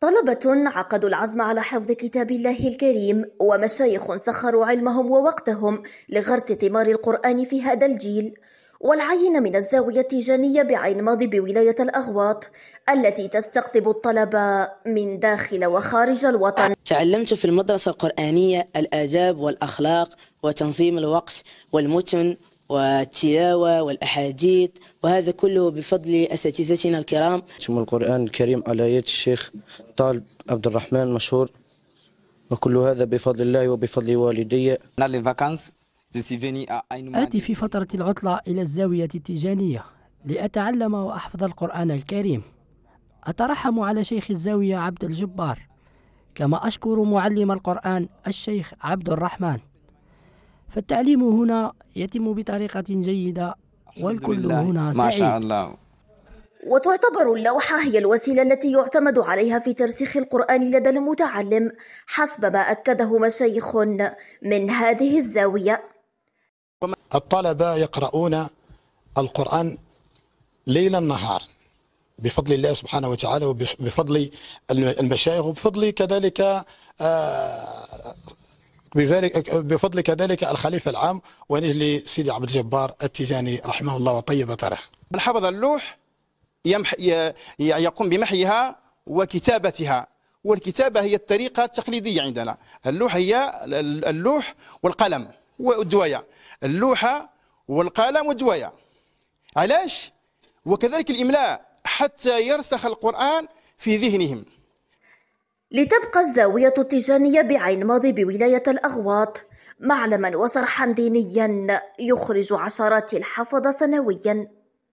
طلبة عقدوا العزم على حفظ كتاب الله الكريم ومشايخ سخروا علمهم ووقتهم لغرس ثمار القرآن في هذا الجيل والعين من الزاوية التيجانية بعين ماضي بولاية الأغواط التي تستقطب الطلبة من داخل وخارج الوطن تعلمت في المدرسة القرآنية الآداب والأخلاق وتنظيم الوقت والمتن والتلاوة والأحاديث وهذا كله بفضل أساتذتنا الكرام ثم القرآن الكريم على يد الشيخ طالب عبد الرحمن مشهور وكل هذا بفضل الله وبفضل والدي uh, آتي في فترة العطلة إلى الزاوية التيجانية لأتعلم وأحفظ القرآن الكريم أترحم على شيخ الزاوية عبد الجبار كما أشكر معلم القرآن الشيخ عبد الرحمن فالتعليم هنا يتم بطريقة جيدة والكل هنا سعيد ما شاء الله وتعتبر اللوحة هي الوسيلة التي يعتمد عليها في ترسيخ القرآن لدى المتعلم حسب ما أكده مشايخ من هذه الزاوية الطلبة يقرؤون القرآن ليلا نهارا بفضل الله سبحانه وتعالى وبفضل المشايخ وبفضل كذلك آه، بذلك بفضل كذلك الخليفة العام ونجلي سيدي عبد الجبار التيجاني رحمه الله وطيب طرح الحفظ اللوح يمح يقوم بمحيها وكتابتها والكتابة هي الطريقة التقليدية عندنا اللوح هي اللوح والقلم والدواية اللوحة والقلم والدواية علاش وكذلك الإملاء حتى يرسخ القرآن في ذهنهم لتبقى الزاوية التيجانية بعين ماضي بولاية الأغواط معلما وصرحا دينيا يخرج عشرات الحفظ سنويا